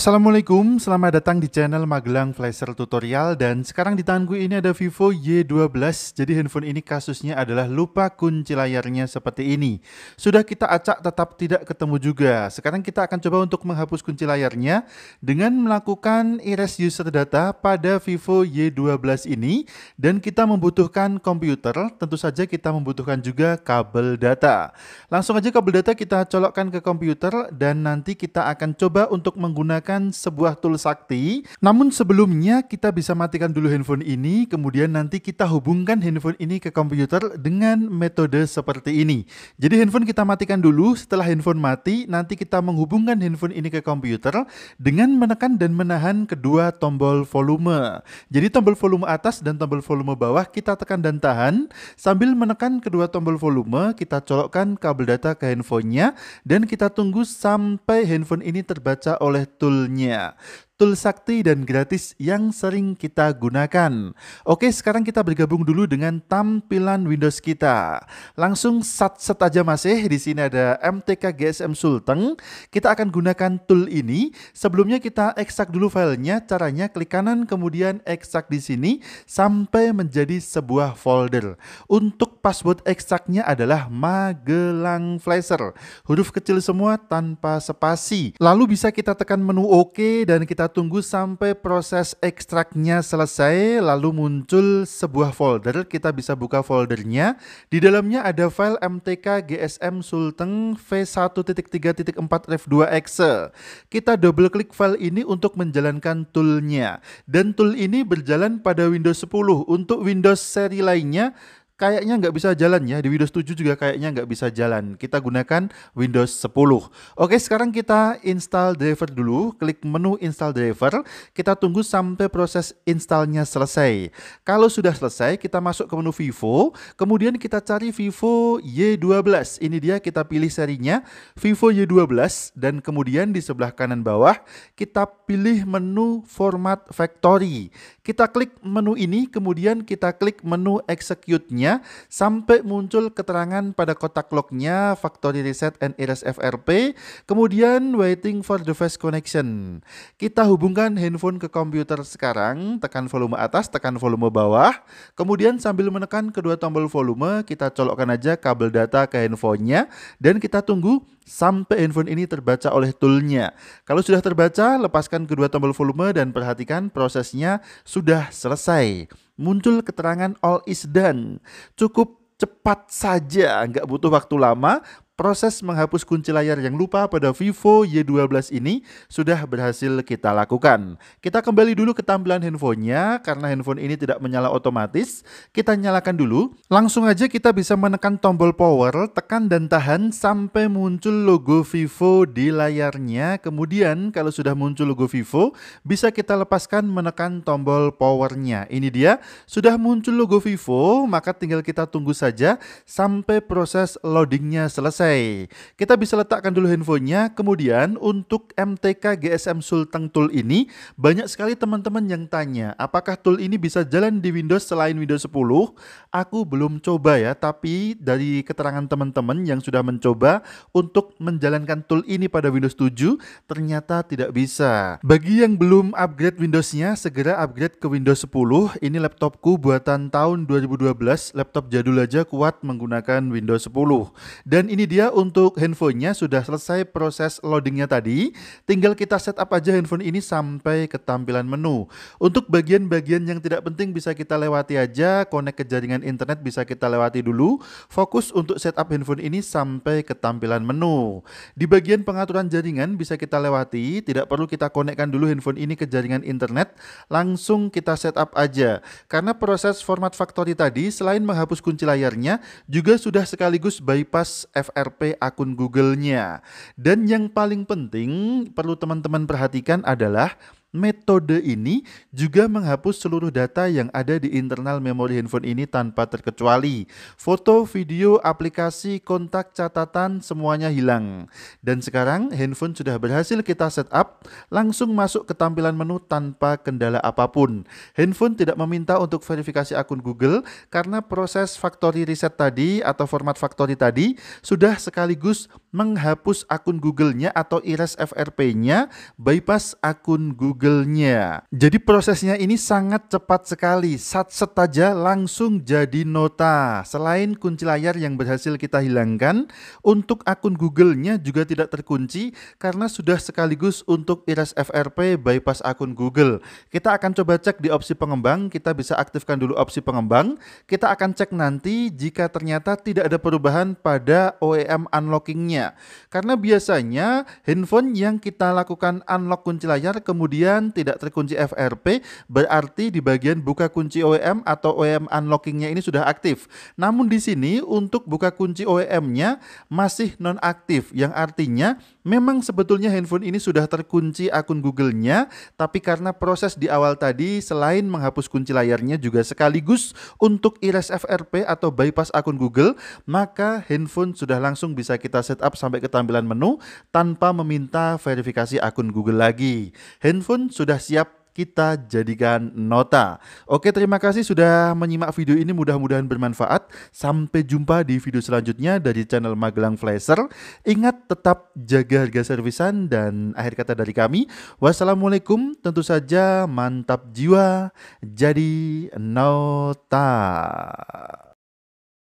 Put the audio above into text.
Assalamualaikum, selamat datang di channel Magelang Flasher Tutorial dan sekarang di tanganku ini ada Vivo Y12 jadi handphone ini kasusnya adalah lupa kunci layarnya seperti ini sudah kita acak tetap tidak ketemu juga sekarang kita akan coba untuk menghapus kunci layarnya dengan melakukan erase user data pada Vivo Y12 ini dan kita membutuhkan komputer tentu saja kita membutuhkan juga kabel data langsung aja kabel data kita colokkan ke komputer dan nanti kita akan coba untuk menggunakan menggunakan sebuah tool sakti. Namun sebelumnya kita bisa matikan dulu handphone ini, kemudian nanti kita hubungkan handphone ini ke komputer dengan metode seperti ini. Jadi handphone kita matikan dulu, setelah handphone mati, nanti kita menghubungkan handphone ini ke komputer dengan menekan dan menahan kedua tombol volume. Jadi tombol volume atas dan tombol volume bawah kita tekan dan tahan. Sambil menekan kedua tombol volume, kita colokkan kabel data ke handphonenya dan kita tunggu sampai handphone ini terbaca oleh tool toolnya tool sakti dan gratis yang sering kita gunakan. Oke, sekarang kita bergabung dulu dengan tampilan Windows kita. Langsung sat-set aja masih, eh. di sini ada MTK GSM Sultan. Kita akan gunakan tool ini. Sebelumnya kita ekstrak dulu filenya, caranya klik kanan kemudian ekstrak di sini sampai menjadi sebuah folder. Untuk password eksaknya adalah Magelang Flasher. Huruf kecil semua tanpa spasi. Lalu bisa kita tekan menu OK dan kita tunggu sampai proses ekstraknya selesai. Lalu muncul sebuah folder. Kita bisa buka foldernya. Di dalamnya ada file MTK GSM Sulteng V1.3.4 Ref2exe. Kita double klik file ini untuk menjalankan toolnya. Dan tool ini berjalan pada Windows 10. Untuk Windows seri lainnya kayaknya nggak bisa jalan ya. Di Windows 7 juga kayaknya nggak bisa jalan. Kita gunakan Windows 10. Oke, sekarang kita install driver dulu. Klik menu install driver. Kita tunggu sampai proses installnya selesai. Kalau sudah selesai, kita masuk ke menu Vivo. Kemudian kita cari Vivo Y12. Ini dia kita pilih serinya Vivo Y12. Dan kemudian di sebelah kanan bawah, kita pilih menu format factory. Kita klik menu ini, kemudian kita klik menu execute-nya sampai muncul keterangan pada kotak lognya factory reset and erase FRP, kemudian waiting for device connection. Kita hubungkan handphone ke komputer sekarang, tekan volume atas, tekan volume bawah, kemudian sambil menekan kedua tombol volume, kita colokkan aja kabel data ke handphonenya, dan kita tunggu sampai handphone ini terbaca oleh toolnya. Kalau sudah terbaca, lepaskan kedua tombol volume dan perhatikan prosesnya sudah selesai. Muncul keterangan all is done. Cukup cepat saja, nggak butuh waktu lama, Proses menghapus kunci layar yang lupa pada Vivo Y12 ini sudah berhasil kita lakukan. Kita kembali dulu ke tampilan handphonenya, karena handphone ini tidak menyala otomatis. Kita nyalakan dulu. Langsung aja kita bisa menekan tombol power, tekan dan tahan sampai muncul logo Vivo di layarnya. Kemudian kalau sudah muncul logo Vivo, bisa kita lepaskan menekan tombol powernya. Ini dia, sudah muncul logo Vivo, maka tinggal kita tunggu saja sampai proses loadingnya selesai selesai. Kita bisa letakkan dulu handphonenya, kemudian untuk MTK GSM Sultan Tool ini, banyak sekali teman-teman yang tanya, apakah tool ini bisa jalan di Windows selain Windows 10? Aku belum coba ya, tapi dari keterangan teman-teman yang sudah mencoba untuk menjalankan tool ini pada Windows 7, ternyata tidak bisa. Bagi yang belum upgrade Windowsnya segera upgrade ke Windows 10. Ini laptopku buatan tahun 2012, laptop jadul aja kuat menggunakan Windows 10. Dan ini dia dia untuk handphonenya sudah selesai proses loadingnya tadi. Tinggal kita setup aja handphone ini sampai ke tampilan menu. Untuk bagian-bagian yang tidak penting bisa kita lewati aja. Connect ke jaringan internet bisa kita lewati dulu. Fokus untuk setup handphone ini sampai ke tampilan menu. Di bagian pengaturan jaringan bisa kita lewati. Tidak perlu kita konekkan dulu handphone ini ke jaringan internet. Langsung kita setup aja. Karena proses format factory tadi selain menghapus kunci layarnya juga sudah sekaligus bypass FR RP akun Google-nya. Dan yang paling penting perlu teman-teman perhatikan adalah metode ini juga menghapus seluruh data yang ada di internal memori handphone ini tanpa terkecuali. Foto, video, aplikasi, kontak, catatan, semuanya hilang. Dan sekarang handphone sudah berhasil kita setup, langsung masuk ke tampilan menu tanpa kendala apapun. Handphone tidak meminta untuk verifikasi akun Google karena proses factory reset tadi atau format factory tadi sudah sekaligus menghapus akun Google-nya atau iras FRP-nya, bypass akun Google-nya. Jadi prosesnya ini sangat cepat sekali, sat-set aja langsung jadi nota. Selain kunci layar yang berhasil kita hilangkan, untuk akun Google-nya juga tidak terkunci karena sudah sekaligus untuk iras FRP bypass akun Google. Kita akan coba cek di opsi pengembang, kita bisa aktifkan dulu opsi pengembang. Kita akan cek nanti jika ternyata tidak ada perubahan pada OEM unlocking-nya layarnya. Karena biasanya handphone yang kita lakukan unlock kunci layar kemudian tidak terkunci FRP berarti di bagian buka kunci OEM atau OEM unlockingnya ini sudah aktif. Namun di sini untuk buka kunci OEM-nya masih non aktif yang artinya memang sebetulnya handphone ini sudah terkunci akun Google-nya tapi karena proses di awal tadi selain menghapus kunci layarnya juga sekaligus untuk erase FRP atau bypass akun Google maka handphone sudah langsung bisa kita setup backup sampai ke tampilan menu tanpa meminta verifikasi akun Google lagi. Handphone sudah siap kita jadikan nota. Oke, terima kasih sudah menyimak video ini. Mudah-mudahan bermanfaat. Sampai jumpa di video selanjutnya dari channel Magelang Flasher. Ingat tetap jaga harga servisan dan akhir kata dari kami. Wassalamualaikum. Tentu saja mantap jiwa. Jadi nota.